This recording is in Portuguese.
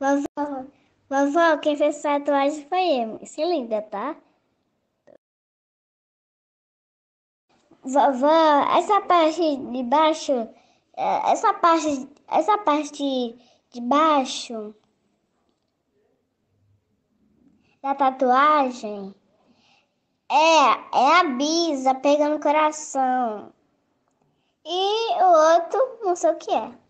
Vovó, vovó, quem fez essa tatuagem foi eu. Isso é linda, tá? Vovó, essa parte de baixo, é, essa parte, essa parte de baixo da tatuagem é, é a bisa pegando o coração. E o outro, não sei o que é.